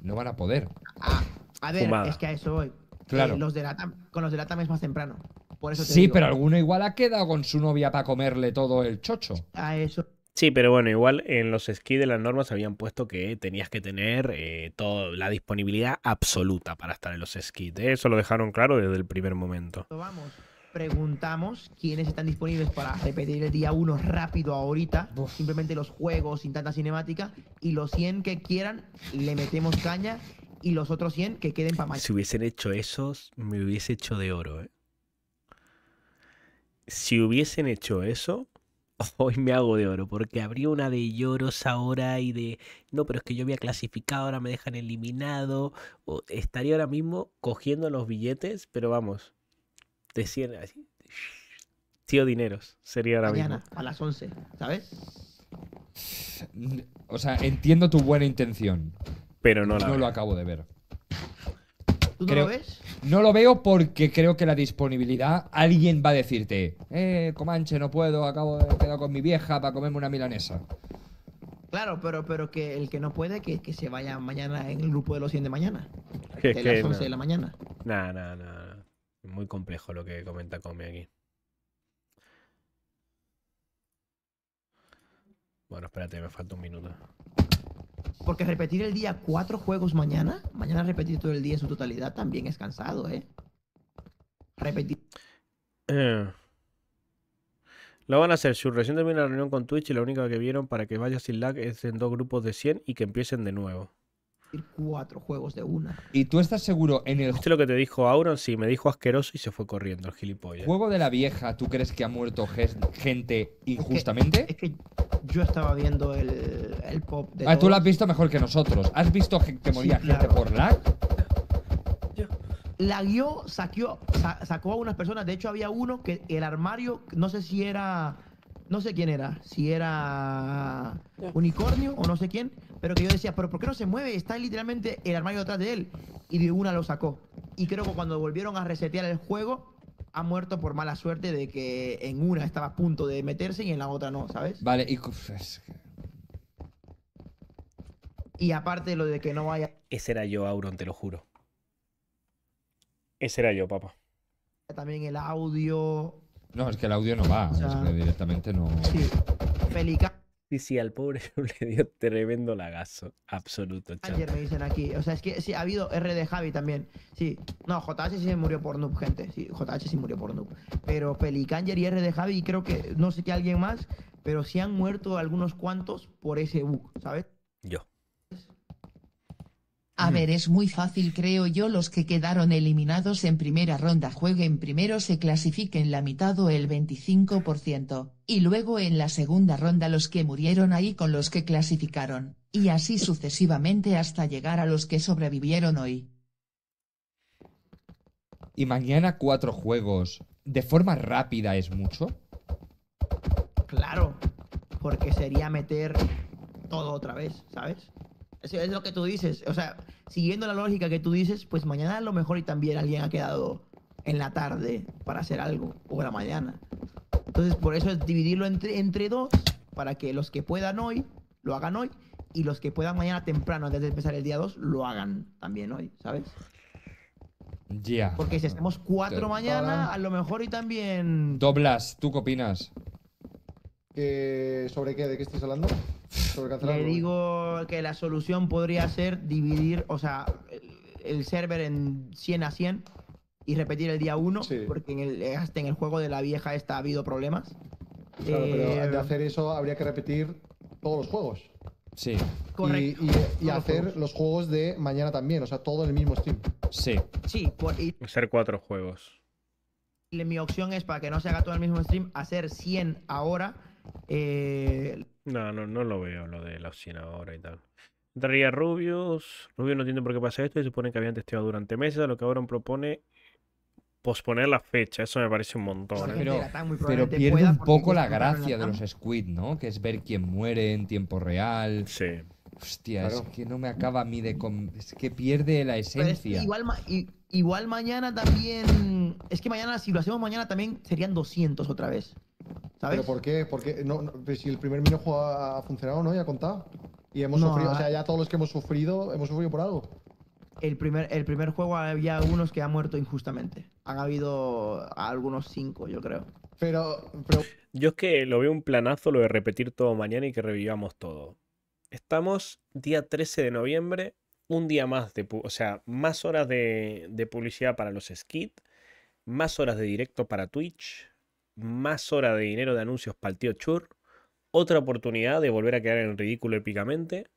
No van a poder. Ah, a ver, es que a eso voy. Eh, los de con los de LATAM es más temprano. Por eso sí, pero alguno igual ha quedado con su novia para comerle todo el chocho. A eso Sí, pero bueno, igual en los esquí de las normas habían puesto que tenías que tener eh, toda la disponibilidad absoluta para estar en los esquís. Eso lo dejaron claro desde el primer momento. Vamos, preguntamos quiénes están disponibles para repetir el día 1 rápido ahorita. Simplemente los juegos sin tanta cinemática. Y los 100 que quieran, le metemos caña. Y los otros 100 que queden para más. Si hubiesen hecho esos, me hubiese hecho de oro. ¿eh? Si hubiesen hecho eso [LAUGHS] hoy me hago de oro, porque habría una de lloros ahora y de, no, pero es que yo había clasificado, ahora me dejan eliminado, o estaría ahora mismo cogiendo los billetes, pero vamos, te así, [LAUGHS] tío dineros, sería ahora Mañana, A las 11, ¿sabes? O sea, entiendo tu buena intención. Pero no la... No lo acabo de ver no lo No lo veo porque creo que la disponibilidad, alguien va a decirte, eh, Comanche, no puedo, acabo de quedar con mi vieja para comerme una milanesa. Claro, pero, pero que el que no puede, que, se vaya mañana en el grupo de los 100 de mañana. [LAUGHS] Que, las 11 de la mañana. Nah, nah, Es Muy complejo lo que comenta Come aquí. Bueno, espérate, me falta un minuto. Porque repetir el día cuatro juegos mañana, mañana repetir todo el día en su totalidad también es cansado, ¿eh? Repetir. Eh, lo van a hacer. Su recién terminó la reunión con Twitch y la única que vieron para que vaya sin lag es en dos grupos de 100 y que empiecen de nuevo. Cuatro juegos de una. ¿Y tú estás seguro en el. ¿Viste lo que te dijo Auron? Sí, me dijo asqueroso y se fue corriendo el gilipollas. ¿Juego de la vieja, tú crees que ha muerto gente injustamente? es que yo estaba viendo el, el pop ah, tú lo has visto mejor que nosotros. ¿Has visto que moría gente por lag? La guió, saqueó, sacó a unas personas. De hecho, había uno que el armario, no sé si era. No sé quién era, si era unicornio o no sé quién, pero que yo decía, pero ¿por qué no se mueve? Está literalmente el armario detrás de él. Y de una lo sacó. Y creo que cuando volvieron a resetear el juego, ha muerto por mala suerte de que en una estaba a punto de meterse y en la otra no, ¿sabes? Vale, y... Y aparte lo de que no vaya. Ese era yo, Auron, te lo juro. Ese era yo, papá. También el audio. No, es que el audio no va. es que directamente no. Sí. Felica. Sí, al pobre [LAUGHS] le dio tremendo lagazo. Absoluto, chaval. Ayer me dicen aquí. O sea, es que sí, ha habido R de Javi también. Sí. No, JH sí se murió por noob, gente. Sí, JH sí murió por noob. Pero Pelicanger y R de Javi, creo que no sé qué alguien más, pero sí han muerto algunos cuantos por ese bug, ¿sabes? Yo. A mm. ver, es muy fácil, creo yo, los que quedaron eliminados en primera ronda jueguen primero, se clasifiquen la mitad o el 25%, y luego en la segunda ronda los que murieron ahí con los que clasificaron, y así sucesivamente hasta llegar a los que sobrevivieron hoy. Y mañana cuatro juegos, de forma rápida es mucho. Claro, porque sería meter todo otra vez, ¿sabes? es lo que tú dices. O sea, siguiendo la lógica que tú dices, pues mañana a lo mejor y también alguien ha quedado en la tarde para hacer algo, o la mañana. Entonces, por eso es dividirlo entre, entre dos, para que los que puedan hoy, lo hagan hoy, y los que puedan mañana temprano, antes de empezar el día 2, lo hagan también hoy, ¿sabes? Ya. Porque si hacemos cuatro mañana, a lo mejor y también... Doblas, ¿tú qué opinas? ¿Sobre qué? ¿De qué estás hablando? Le digo que la solución podría ser dividir, o sea, el, server en 100 a 100 y repetir el día 1, porque en el, hasta en el juego de la vieja esta ha habido problemas. eh, de hacer eso habría que repetir todos los juegos. Sí. Y, hacer los juegos de mañana también, o sea, todo en el mismo stream Sí. Sí, Hacer cuatro juegos. Mi opción es para que no se haga todo el mismo stream, hacer 100 ahora. Eh, no, no, no lo veo lo de la oficina ahora y tal. Entraría rubios. Rubios no entiende por qué pasa esto y supone que habían testeado durante meses, a lo que ahora propone posponer la fecha. Eso me parece un montón. ¿eh? Pero, pierde un poco la gracia de los Squid, ¿no? Que es ver quién muere en tiempo real. Sí. Hostia, es que no me acaba a mí de. Es que pierde la esencia. Igual más... Igual mañana también. Es que mañana, si lo hacemos mañana, también serían 200 otra vez. ¿Sabes? ¿Pero por qué? Porque no, pues si el primer minijuego ha funcionado, ¿no? Y ha contado. Y hemos sufrido, o ah. sea, ya todos los que hemos sufrido, hemos sufrido por algo. El primer, el primer juego había algunos que han muerto injustamente. Han habido algunos cinco, yo creo. Pero, pero... Yo es que lo veo un planazo lo de repetir todo mañana y que revivamos todo. Estamos día 13 de noviembre, un día más de, o sea, más horas de, publicidad para los skits, más horas de directo para Twitch, más horas de dinero de anuncios para el tío Chur, otra oportunidad de volver a quedar en ridículo épicamente.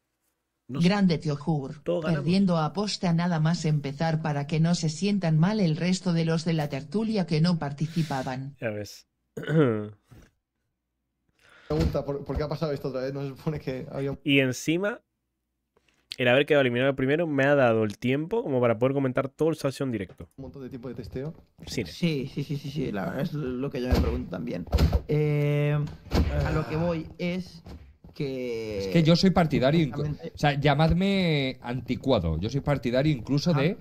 Grande tío Chur, perdiendo aposta nada más empezar para que no se sientan mal el resto de los de la tertulia que no participaban. Ya ves. Pregunta, ¿por, qué ha pasado esto otra vez? No se supone que Y encima el haber quedado eliminado primero me ha dado el tiempo como para poder comentar todo el salseo directo. Un montón de tiempo de testeo. Sí, sí, sí, sí, sí, la verdad es lo que yo me pregunto también. Eh, a lo que voy es que... Es que yo soy partidario... O sea, llamadme anticuado. Yo soy partidario incluso de...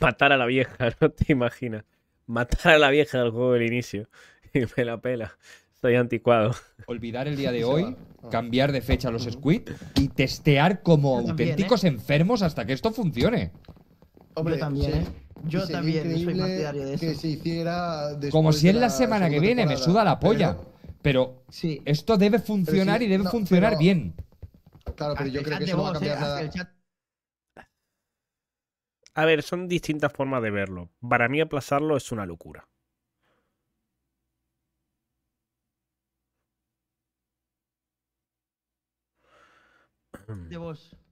Matar a la vieja, [LAUGHS] no te imaginas. Matar a la vieja del juego del inicio. [LAUGHS] Y me la pela. Soy anticuado. Olvidar el día de hoy cambiar de fecha los squid y testear como auténticos ¿eh? enfermos hasta que esto funcione. Hombre, también, ¿eh? Yo también soy partidario de eso. Que se hiciera como si en la, semana que viene, me suda la polla. Pero, esto debe funcionar y debe funcionar bien. Claro, pero yo creo que eso ¿eh? A ver, son distintas formas de verlo. Para mí aplazarlo es una locura. Mm.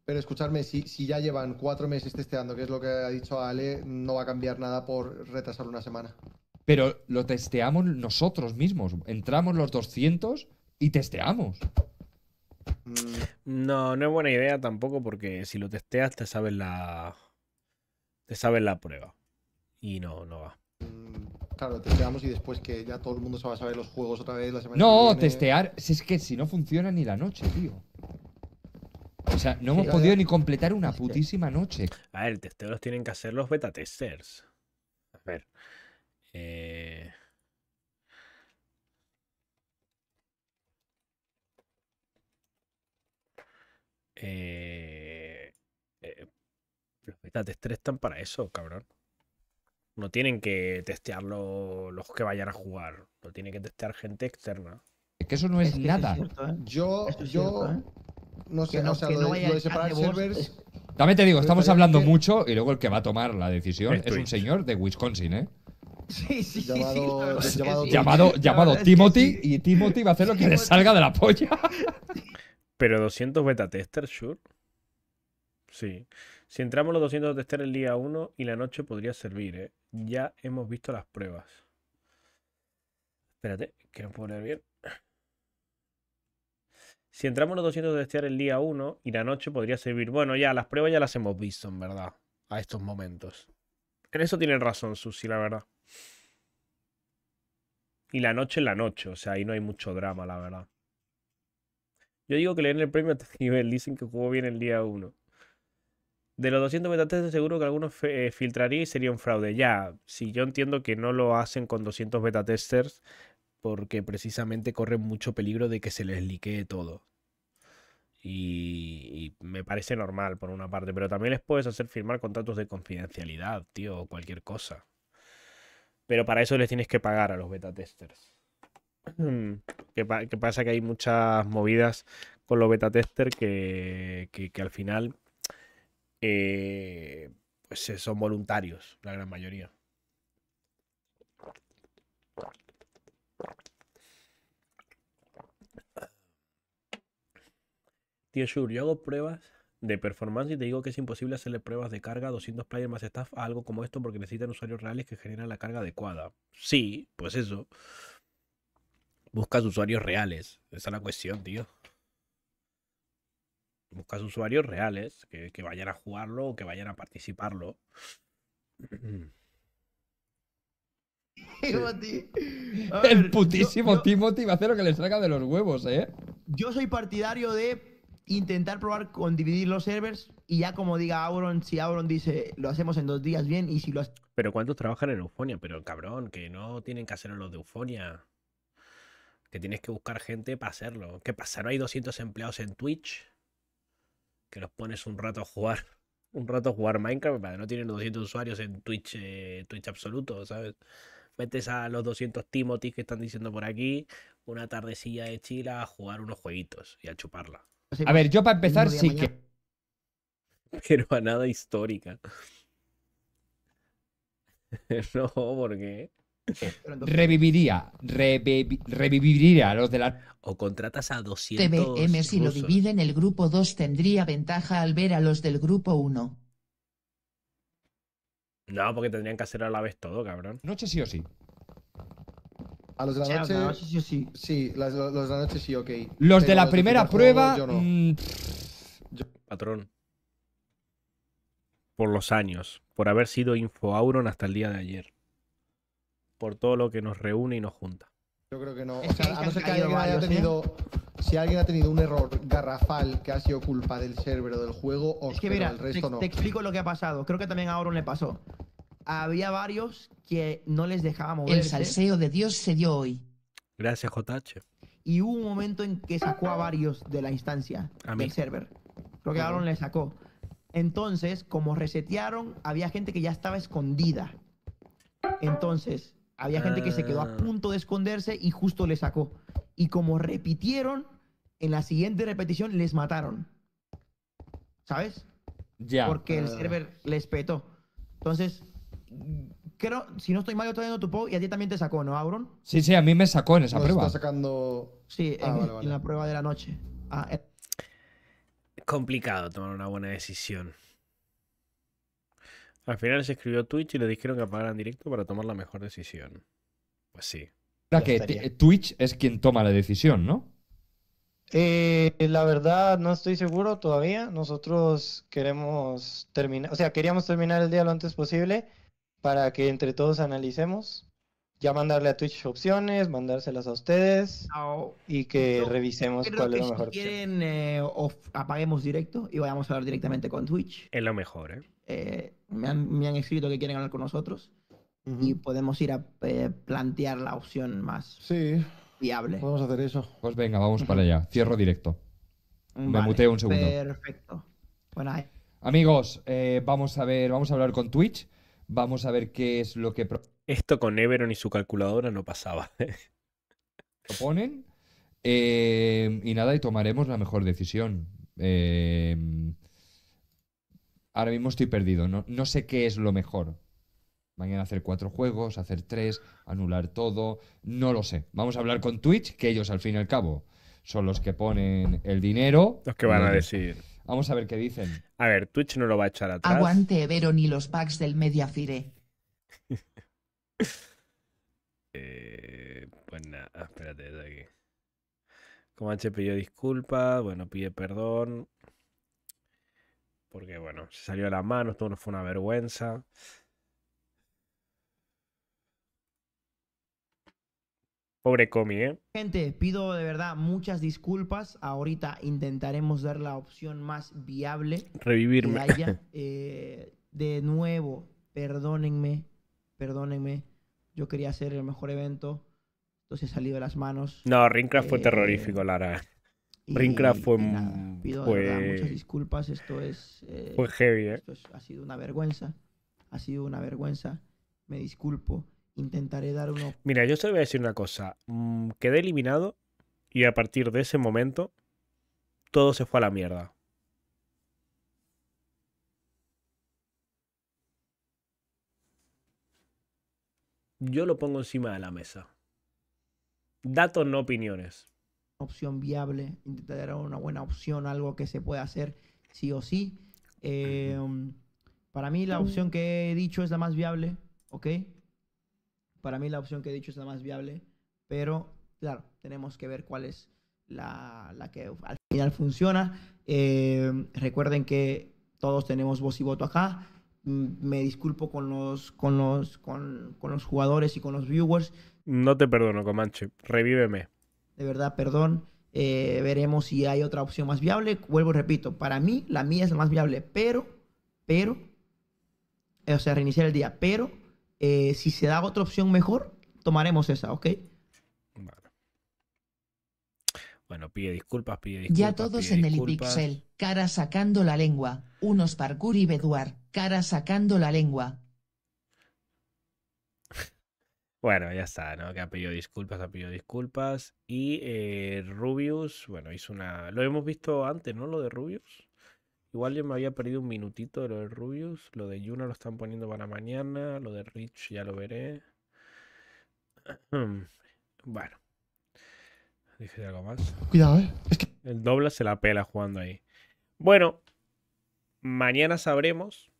Pero escucharme si, ya llevan cuatro meses testeando, que es lo que ha dicho Ale, no va a cambiar nada por retrasar una semana. Pero lo testeamos nosotros mismos. Entramos los 200 y testeamos. Mm, no, no es buena idea tampoco porque si lo testeas te sabes la te sabes la prueba y no no va. Mm, claro, testeamos y después que ya todo el mundo se va a saber los juegos otra vez la semana No, testear, si es que si no funciona ni la noche, tío. O sea, no hemos podido ni completar una putísima noche. A ver, el testeo los tienen que hacer los beta testers. A ver. Eh... eh, eh los beta testers están para eso, cabrón. No tienen que testear los que vayan a jugar. No tiene que testear gente externa. Es que eso no es, nada. ¿eh? Yo, yo no sé, no, sé, lo, de, separar servers. También te digo, estamos hablando mucho y luego el que va a tomar la decisión es un señor de Wisconsin, ¿eh? Sí, sí, llamado, sí, llamado, Timothy y Timothy va a hacer lo que le salga de la polla. [LAUGHS] Pero 200 beta testers, sure. Sí. Si entramos los 200 testers el día 1 y la noche podría servir, ¿eh? Ya hemos visto las pruebas. Espérate, que no bien. Si entramos los 200 de testear el día 1 y la noche podría servir. Bueno, ya, las pruebas ya las hemos visto, en verdad, a estos momentos. En eso tienen razón, Susi, la verdad. Y la noche en la noche, o sea, ahí no hay mucho drama, la verdad. Yo digo que leen el premio a este [LAUGHS] nivel, dicen que jugó bien el día 1. De los 200 beta testers, seguro que algunos filtrarían eh, filtraría y sería un fraude. Ya, si yo entiendo que no lo hacen con 200 beta testers, porque precisamente corren mucho peligro de que se les liquee todo. Y, me parece normal por una parte, pero también les puedes hacer firmar contratos de confidencialidad, tío, o cualquier cosa. Pero para eso les tienes que pagar a los beta testers. [CLEARS THROAT] que, pasa que hay muchas movidas con los beta testers que, al final eh, pues, eh, son voluntarios, la gran mayoría. Tío Shur, yo hago pruebas de performance y te digo que es imposible hacerle pruebas de carga 200 players más staff a algo como esto porque necesitan usuarios reales que generan la carga adecuada. Sí, pues eso. Buscas usuarios reales. Esa es la cuestión, tío. Buscas usuarios reales que, vayan a jugarlo o que vayan a participarlo. El putísimo Timothy va a hacer lo que le salga de los huevos, ¿eh? Yo soy partidario de intentar probar con dividir los servers y ya como diga Auron, si Auron dice lo hacemos en dos días bien y si lo Pero ¿cuántos trabajan en Eufonia? Pero cabrón, que no tienen que hacerlo los de Eufonia. Que tienes que buscar gente para hacerlo. ¿Qué pasa? ¿No hay 200 empleados en Twitch? Que los pones un rato a jugar. [LAUGHS] Un rato a jugar Minecraft, para no tienen 200 usuarios en Twitch, eh, Twitch absoluto, ¿sabes? Metes a los 200 Timothy que están diciendo por aquí, una tardecilla de chila a jugar unos jueguitos y a chuparla. A ver, yo para empezar sí que. [LAUGHS] Pero a nada histórica. [LAUGHS] no, porque. Reviviría, reviviría a los de la... O contratas a 200 TBM si lo dividen el grupo 2 tendría ventaja al ver a los del grupo 1. No, porque tendrían que hacer a la vez todo, cabrón. Noche sí o sí. A los de la noche. Sí, sí, los de la noche sí, ok. Los de la primera prueba. Yo no. Mm, Patrón. Por los años. Por haber sido Auron hasta el día de ayer. Por todo lo que nos reúne y nos junta. Yo creo que no. a no ser que alguien haya ¿eh? tenido. Si alguien ha tenido un error garrafal que ha sido culpa del server o del juego, o mira, resto no. Te explico lo que ha pasado. Creo que también a Auron le pasó había varios que no les dejaba moverse. El salseo de Dios se dio hoy. Gracias, JH. Y hubo un momento en que sacó a varios de la instancia del server. Creo que Aaron le sacó. Entonces, como resetearon, había gente que ya estaba escondida. Entonces, había gente que se quedó a ah. punto de esconderse y justo le sacó. Y como repitieron, en la siguiente repetición les mataron. ¿Sabes? Ya. Porque el ah. server les petó. Entonces, creo, si no estoy mal, yo estoy viendo tu post y a ti también te sacó, ¿no, Auron? Sí, sí, a mí me sacó en esa prueba. sacando. Sí, ah, en, la prueba de la noche. Ah, eh. Complicado tomar una buena decisión. Al final se escribió Twitch y le dijeron que apagaran directo para tomar la mejor decisión. Pues sí. Que Twitch es quien toma la decisión, ¿no? Eh, la verdad no estoy seguro todavía. Nosotros queremos terminar, o sea, queríamos terminar el día lo antes posible para que entre todos analicemos. Ya mandarle a Twitch opciones, mandárselas a ustedes y que revisemos cuál es la mejor. Si quieren, eh, apaguemos directo y vayamos a hablar directamente con Twitch. Es lo mejor, ¿eh? eh me, han, me, han, escrito que quieren hablar con nosotros y podemos ir a eh, plantear la opción más sí, viable. Podemos hacer eso. Pues venga, vamos para allá. Cierro directo. Me muteé un segundo. Perfecto. Bueno, Amigos, vamos a ver, vamos a hablar con Twitch. Vamos a ver qué es lo que... Esto con Everon y su calculadora no pasaba. [LAUGHS] Lo ponen eh, y nada, y tomaremos la mejor decisión. Eh, ahora mismo estoy perdido, no, no sé qué es lo mejor. Mañana hacer cuatro juegos, hacer tres, anular todo, no lo sé. Vamos a hablar con Twitch, que ellos al fin y al cabo son los que ponen el dinero. Los que van a decir. Vamos a ver qué dicen. A ver, Twitch no lo va a echar atrás. Aguante Vero, ni los packs del Mediafire. [LAUGHS] eh, pues nada, ah, espérate, desde aquí. Como H pidió disculpas, bueno, pide perdón. Porque bueno, se salió de las manos, todo no fue una vergüenza. Pobre Comi, ¿eh? Gente, pido de verdad muchas disculpas. Ahorita intentaremos dar la opción más viable. Revivirme. [LAUGHS] Eh, de nuevo, perdónenme, perdónenme. Yo quería hacer el mejor evento. Entonces salí de las manos. No, Rincraft fue eh, terrorífico, Lara. fue... pido De verdad, muchas disculpas. Esto es... Eh, heavy, ¿eh? Esto ha sido una vergüenza. Ha sido una vergüenza. Me disculpo intentaré dar uno. Mira, yo te voy a decir una cosa. Mm, quedé eliminado y a partir de ese momento todo se fue a la mierda. Yo lo pongo encima de la mesa. Datos, no opiniones. Opción viable. Intentar dar una buena opción, algo que se pueda hacer sí o sí. Em, para mí la opción que he dicho es la más viable, ¿ok? Para mí la opción que he dicho es la más viable, pero claro, tenemos que ver cuál es la, que al final funciona. Eh, recuerden que todos tenemos voz y voto acá. Mm, me disculpo con los, con los, con, los jugadores y con los viewers. No te perdono, Comanche. Revíveme. De verdad, perdón. Eh, veremos si hay otra opción más viable. Vuelvo y repito, para mí la mía es la más viable, pero, pero, o sea, reiniciar el día, pero eh, si se da otra opción mejor, tomaremos esa, ¿ok? Bueno, pide disculpas, pide disculpas. Ya todos en el Ipixel, cara sacando la lengua. Unos parkour y beduar, cara sacando la lengua. Bueno, ya está, ¿no? Que ha pedido disculpas, ha pedido disculpas. Y eh, Rubius, bueno, hizo una. Lo hemos visto antes, ¿no? Lo de Rubius. Igual yo me había perdido un minutito de lo de Rubius. Lo de Yuna lo están poniendo para mañana. Lo de Rich ya lo veré. [CLEARS THROAT] Bueno. Dije algo más. Cuidado, eh. Es que... El dobla se la pela jugando ahí. Bueno, mañana sabremos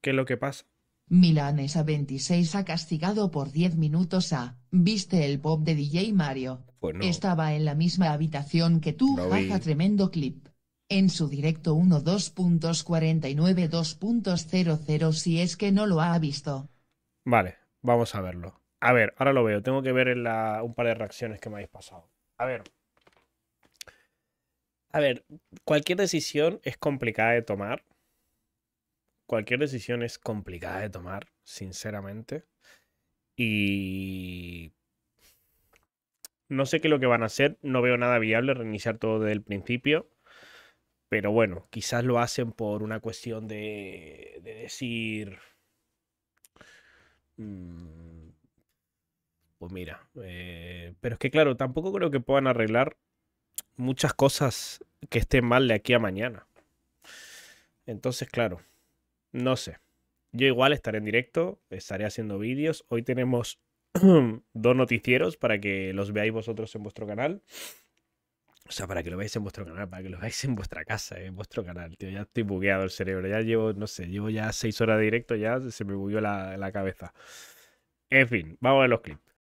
qué es lo que pasa. Milanesa 26 ha castigado por 10 minutos a ¿Viste el pop de DJ Mario? Pues Estaba en la misma habitación que tú, Baja tremendo clip en su directo 1.2.49.2.00 si es que no lo ha visto. Vale, vamos a verlo. A ver, ahora lo veo. Tengo que ver un par de reacciones que me habéis pasado. A ver. A ver, cualquier decisión es complicada de tomar. Cualquier decisión es complicada de tomar, sinceramente. Y no sé qué es lo que van a hacer, no veo nada viable reiniciar todo desde el principio. Pero bueno, quizás lo hacen por una cuestión de, decir... Mm, pues mira, eh, pero es que claro, tampoco creo que puedan arreglar muchas cosas que estén mal de aquí a mañana. Entonces, claro, no sé. Yo igual estaré en directo, estaré haciendo vídeos. Hoy tenemos [CLEARS THROAT] dos noticieros para que los veáis vosotros en vuestro canal. O sea, para que lo veáis en vuestro canal, para que lo veáis en vuestra casa, eh, en vuestro canal, tío. Ya estoy bugueado el cerebro. Ya llevo, no sé, llevo ya seis horas de directo, ya se me bugueó la, la cabeza. En fin, vamos a ver los clips.